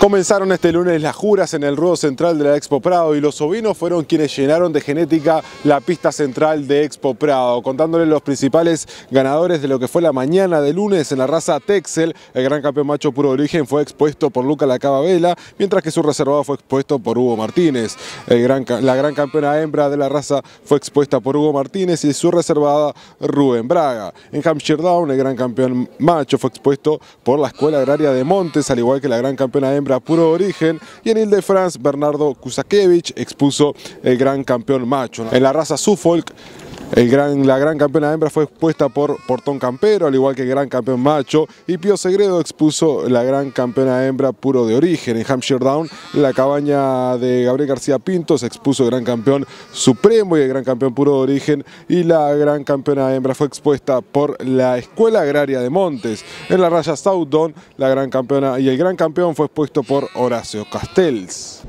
Comenzaron este lunes las juras en el ruedo central de la Expo Prado y los ovinos fueron quienes llenaron de genética la pista central de Expo Prado, contándoles los principales ganadores de lo que fue la mañana de lunes en la raza Texel. El gran campeón macho puro de origen fue expuesto por Luca Lacababela, mientras que su reservado fue expuesto por Hugo Martínez. la gran campeona hembra de la raza fue expuesta por Hugo Martínez y su reservada Rubén Braga. En Hampshire Down el gran campeón macho fue expuesto por la Escuela Agraria de Montes, al igual que la gran campeona hembra Puro Origen y en Ile-de-France Bernardo Kusakevich expuso el gran campeón macho. En la raza Suffolk gran, la gran campeona hembra fue expuesta por Portón Campero, al igual que el gran campeón macho, y Pío Segredo expuso la gran campeona hembra puro de origen. En Hampshire Down, la cabaña de Gabriel García Pinto se expuso el gran campeón supremo y el gran campeón puro de origen, y la gran campeona hembra fue expuesta por la Escuela Agraria de Montes. En la raya South la gran campeona y el gran campeón fue expuesto por Horacio Castells.